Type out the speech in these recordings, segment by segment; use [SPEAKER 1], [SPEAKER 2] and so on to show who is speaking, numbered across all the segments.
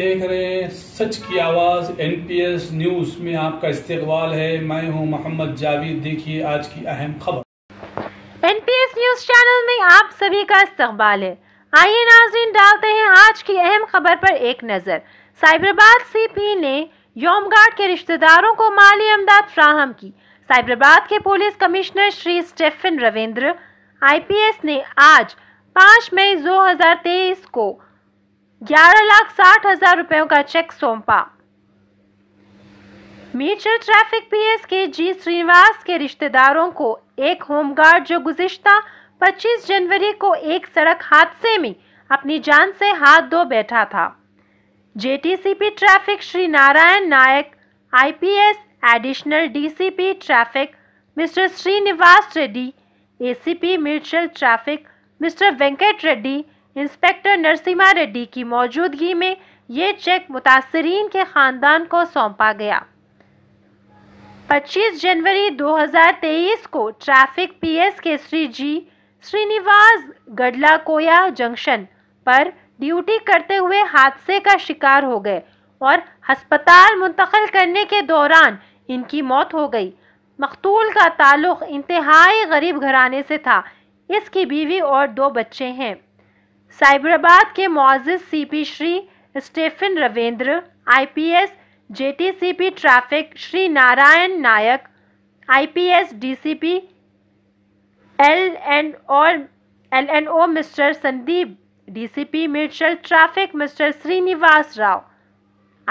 [SPEAKER 1] देख रहे हैं सच की आवाज़ एनपीएस न्यूज़ में आपका इस्तेवाल है मैं हूं मोहम्मद जावेद देखिए आज की अहम खबर एनपीएस न्यूज़ चैनल में आप सभी का इस्तेवाल है आइए नाजरीन डालते हैं आज की अहम खबर पर एक नज़र साइबराबाद सीपी ने योमगार्ड के रिश्तेदारों को माली अमदाद फ्राहम की साइबराबाद के police commissioner Shri Stephen Ravindra S ने आज पाँच मई तेईस को ग्यारह लाख साठ हजार रुपयों का चेक सौंपा मेजर ट्रैफिक पीएस के जी श्रीनिवास के रिश्तेदारों को एक होमगार्ड जो गुजश्ता 25 जनवरी को एक सड़क हादसे में अपनी जान से हाथ धो बैठा था JTCP traffic Shri Narayan Nayak IPS additional DCP traffic mister Srinivas Reddy ACP C traffic mister Venkat Reddy inspector Narasimha Reddy की मौजूदगी में ये चेक मुतासरीन के ख़ानदान को सौंपा गया 25 जनवरी 2023 को ट्रैफिक पीएस के श्री जी श्रीनिवास कोया जंक्शन पर ड्यूटी करते हुए हादसे का शिकार हो गए और हस्पताल मुंतकल करने के दौरान इनकी मौत हो गई मकतूल का ताल्लुक इंतहाई गरीब घराने से था इसकी बीवी और दो बच्चे हैं साइबराबाद के C CP Shri Stephen Ravindra IPS JTCP traffic Shri Narayan Nayak IPS DCP L and और L and O mister Sandeep DCP Medchal traffic mister Srinivas Rao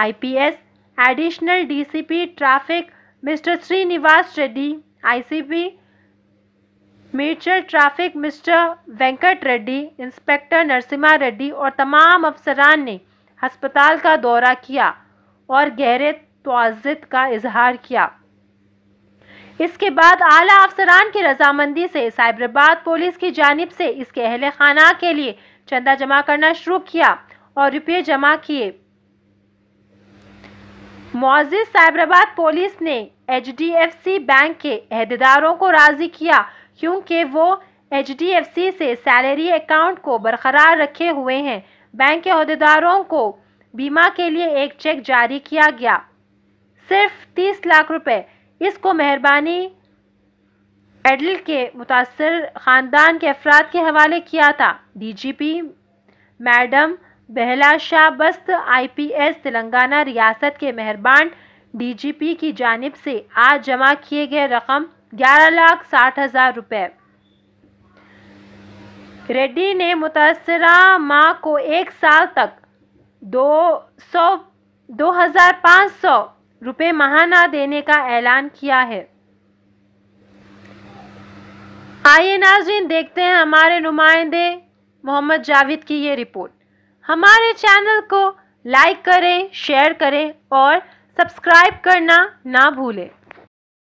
[SPEAKER 1] IPS additional DCP traffic mister Srinivas Reddy ICP म्यूचुअल traffic mister Venkat Reddy inspector Narasimha Reddy और तमाम अफसरान ने अस्पताल का दौरा किया और गहरे तोज़त का इजहार किया इसके बाद आला अफसरान की रजामंदी से साइबराबाद पुलिस की जानब से इसके अहल खाना के लिए चंदा जमा करना शुरू किया और रुपये जमा किए मोज़ साइबराबाद पुलिस ने एच बैंक के अहदेदारों को राज़ी किया क्योंकि वो एच से सैलरी अकाउंट को बरकरार रखे हुए हैं बैंक के अहदेदारों को बीमा के लिए एक चेक जारी किया गया सिर्फ तीस लाख रुपए इसको मेहरबानी एडल के मुतासर ख़ानदान के अफराद के हवाले किया था डीजीपी मैडम बहला शाह बस्त आईपीएस तेलंगाना रियासत के मेहरबान डीजीपी की जानब से आज जमा किए गए रकम ग्यारह लाख साठ हज़ार रुपये रेड्डी ने मुतासरा माँ को एक साल तक दो सौ दो हज़ार पाँच सौ रुपये माहाना देने का ऐलान किया है आइए नाजिन देखते हैं हमारे नुमाइंदे मोहम्मद जावेद की ये रिपोर्ट हमारे चैनल को लाइक करें शेयर करें और सब्सक्राइब करना ना भूलें